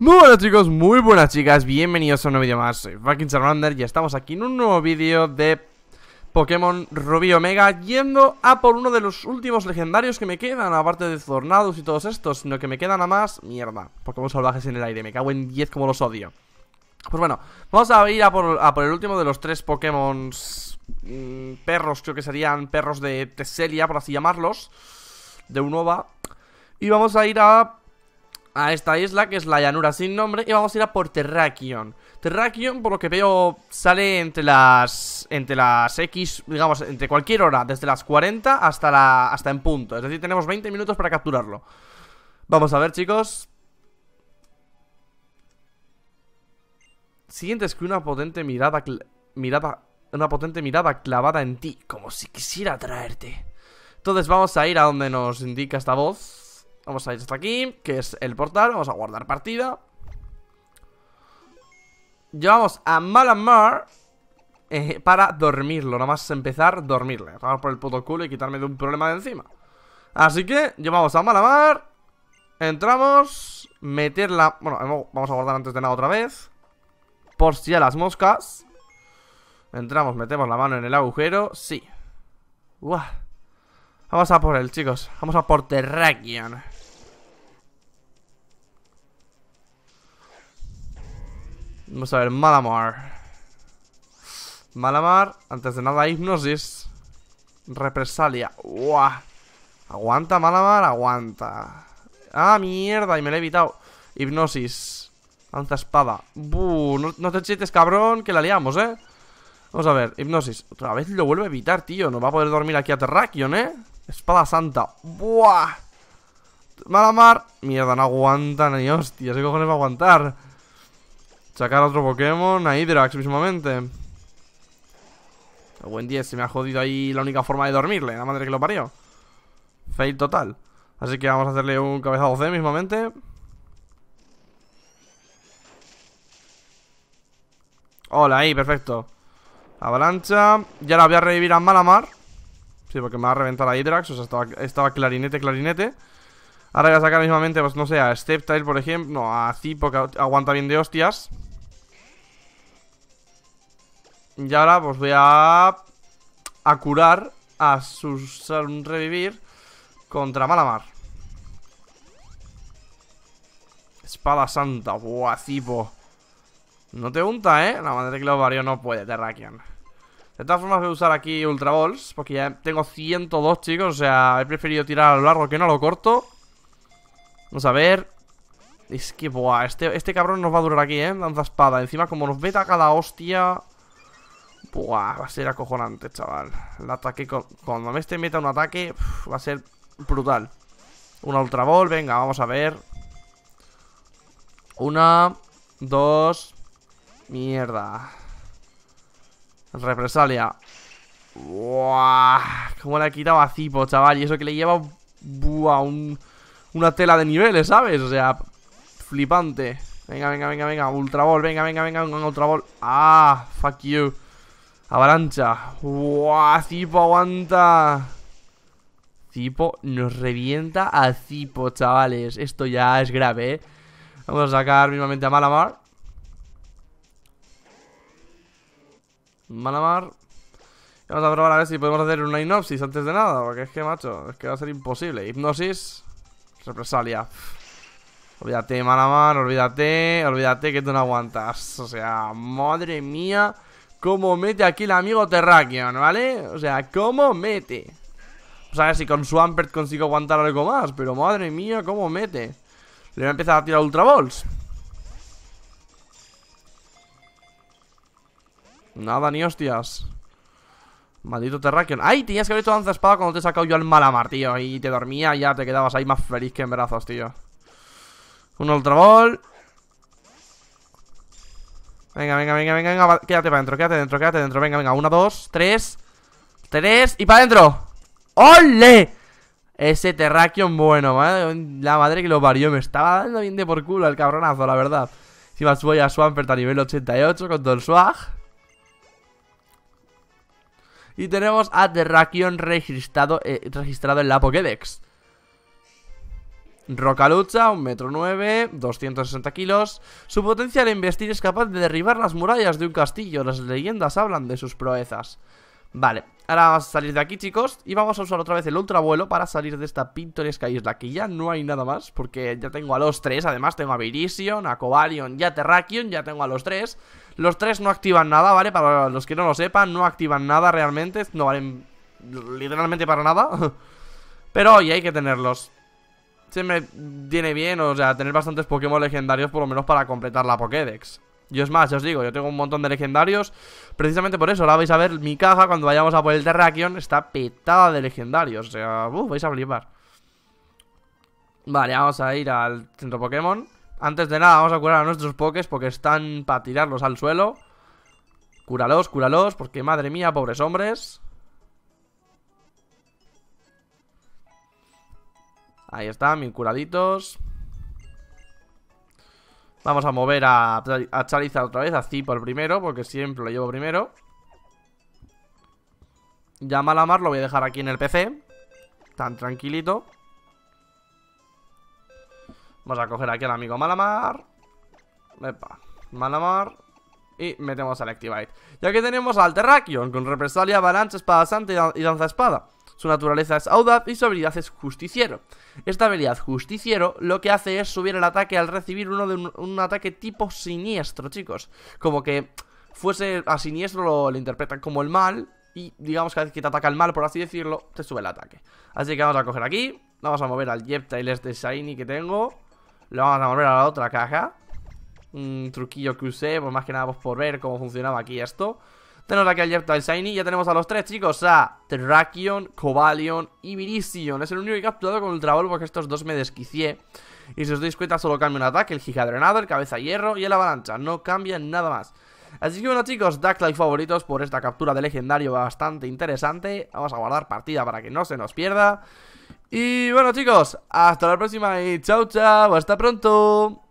Muy buenas chicos, muy buenas chicas, bienvenidos a un nuevo vídeo más, soy fucking Charmander y estamos aquí en un nuevo vídeo de Pokémon Rubí Omega Yendo a por uno de los últimos legendarios que me quedan, aparte de Zornados y todos estos, sino que me quedan a más, mierda, Pokémon salvajes en el aire, me cago en 10 como los odio Pues bueno, vamos a ir a por, el último de los tres Pokémon mm, perros, creo que serían perros de Teselia, por así llamarlos, de Unova Y vamos a ir a a esta isla, que es la llanura sin nombre, y vamos a ir a por Terrakion. Terrakion, por lo que veo, sale entre las entre las X, digamos, entre cualquier hora, desde las 40 hasta, la, hasta en punto. Es decir, tenemos 20 minutos para capturarlo. Vamos a ver, chicos. Sientes que una potente mirada, mirada, una potente mirada clavada en ti, como si quisiera atraerte. Entonces vamos a ir a donde nos indica esta voz. Vamos a ir hasta aquí, que es el portal Vamos a guardar partida Llevamos a Malamar eh, Para dormirlo, nada más empezar, dormirle Vamos por el puto culo y quitarme de un problema de encima Así que llevamos a Malamar Entramos Meterla, bueno, vamos a guardar antes de nada otra vez Por si a las moscas Entramos, metemos la mano en el agujero Sí Guau Vamos a por él, chicos. Vamos a por Terrakion. Vamos a ver, Malamar. Malamar, antes de nada, Hipnosis. Represalia. Aguanta, Malamar, aguanta. ¡Ah, mierda! Y me la he evitado. Hipnosis. Lanza espada. No, te chites, cabrón, que la liamos, ¿eh? Vamos a ver, hipnosis. Otra vez lo vuelve a evitar, tío. No va a poder dormir aquí a Terrakion, ¿eh? Espada santa. ¡Buah! Malamar. Mierda, no aguantan ni hostia. ¿Qué cojones va a aguantar? Sacar otro Pokémon. A Hydrax mismamente. buen 10. Se me ha jodido ahí la única forma de dormirle. La madre que lo parió. Fail total. Así que vamos a hacerle un cabezado C mismamente. Hola, ahí, perfecto. Avalancha. Ya la voy a revivir a Malamar. Sí, porque me va a reventar a Hydrax, o sea, estaba, clarinete, clarinete. Ahora voy a sacar mismamente, pues no sé, a Steptile, por ejemplo, no, a Zipo, que aguanta bien de hostias. Y ahora, pues voy a... a curar a sus... revivir contra Malamar. Espada santa, buah, Zipo No te unta, ¿eh? La madre de lo no puede, Terrakian. De todas formas voy a usar aquí Ultra Balls Porque ya tengo 102, chicos O sea, he preferido tirar a lo largo que no a lo corto Vamos a ver Es que, buah, este, este cabrón nos va a durar aquí, eh Danza espada, encima como nos meta cada hostia Buah, va a ser acojonante, chaval El ataque, cuando me este meta un ataque Va a ser brutal Una Ultra Ball, venga, vamos a ver Una Dos Mierda Represalia. ¡Guau! cómo le ha quitado a Zipo, chaval. Y eso que le lleva a una tela de niveles, ¿sabes? O sea, flipante. Venga, venga, venga, venga. Ultra Ball, venga, venga, venga, venga, Ultra Ball. Ah, fuck you. Avalancha. Buah, Zipo aguanta. Zipo nos revienta a Zipo, chavales. Esto ya es grave, ¿eh? Vamos a sacar mismamente a Malamar. Malamar. Vamos a probar a ver si podemos hacer una hipnosis antes de nada, porque es que, macho, es que va a ser imposible. Hipnosis, represalia. Olvídate, Malamar, olvídate, olvídate que tú no aguantas. O sea, madre mía, cómo mete aquí el amigo Terrakion, ¿vale? O sea, cómo mete. Vamos a ver si con Swampert consigo aguantar algo más, pero madre mía, cómo mete. Le voy a empezar a tirar Ultra Balls. Nada, ni hostias Maldito Terrakion ¡Ay! Tenías que haber hecho danza espada cuando te he sacado yo al Malamar, tío Y te dormía y ya te quedabas ahí más feliz que en brazos, tío Un Ultra Ball Venga, venga, venga, venga, venga Quédate para adentro, quédate dentro, quédate dentro Venga, venga, una, dos, tres Tres y para adentro ¡Ole! Ese Terrakion, bueno, madre, la madre que lo parió Me estaba dando bien de por culo el cabronazo, la verdad si vas voy a Swampert a nivel 88 con todo el swag y tenemos a Terrakion registrado, eh, registrado en la Pokédex. Rocalucha, 1,9m, 260 kilos. Su potencial al investir es capaz de derribar las murallas de un castillo. Las leyendas hablan de sus proezas. Vale, ahora vamos a salir de aquí, chicos. Y vamos a usar otra vez el ultravuelo para salir de esta pintoresca isla. Que ya no hay nada más, porque ya tengo a los tres. Además, tengo a Virision, a Cobalion y a Terrakion. Ya tengo a los tres. Los tres no activan nada, ¿vale? Para los que no lo sepan, no activan nada realmente No valen literalmente para nada Pero hoy hay que tenerlos Se me tiene bien, o sea, tener bastantes Pokémon legendarios Por lo menos para completar la Pokédex y es más, ya os digo, yo tengo un montón de legendarios Precisamente por eso, ahora vais a ver Mi caja cuando vayamos a por el Terrakion Está petada de legendarios O sea, vais a flipar Vale, vamos a ir al centro Pokémon antes de nada, vamos a curar a nuestros pokés porque están para tirarlos al suelo. Cúralos, cúralos, porque madre mía, pobres hombres. Ahí están, bien curaditos. Vamos a mover a, a Charizard otra vez, a el primero, porque siempre lo llevo primero. Ya Malamar lo voy a dejar aquí en el PC. Tan tranquilito. Vamos a coger aquí al amigo Malamar. Epa, Malamar. Y metemos al Activite. Ya que tenemos al Terrakion, con represalia, Balance, espada santa y danza espada. Su naturaleza es audaz y su habilidad es justiciero. Esta habilidad justiciero lo que hace es subir el ataque al recibir uno de un, ataque tipo siniestro, chicos. Como que fuese a siniestro lo, interpretan como el mal y digamos que cada vez que te ataca el mal, por así decirlo, te sube el ataque. Así que vamos a coger aquí, vamos a mover al Jeptail este shiny que tengo lo vamos a volver a la otra caja. Un truquillo que usé, pues más que nada pues por ver cómo funcionaba aquí esto. Tenemos aquí al Jeptile Shiny. Ya tenemos a los tres, chicos. A Terrakion, Cobalion y Virizion. Es el único que he capturado con Ultra Ball porque estos dos me desquicié. Y si os dais cuenta, solo cambia un ataque. El Gigadrenado, el Cabeza Hierro y el Avalancha. No cambian nada más. Así que bueno chicos, Ducklife favoritos por esta captura de legendario bastante interesante Vamos a guardar partida para que no se nos pierda y bueno chicos, hasta la próxima y chao chao, hasta pronto.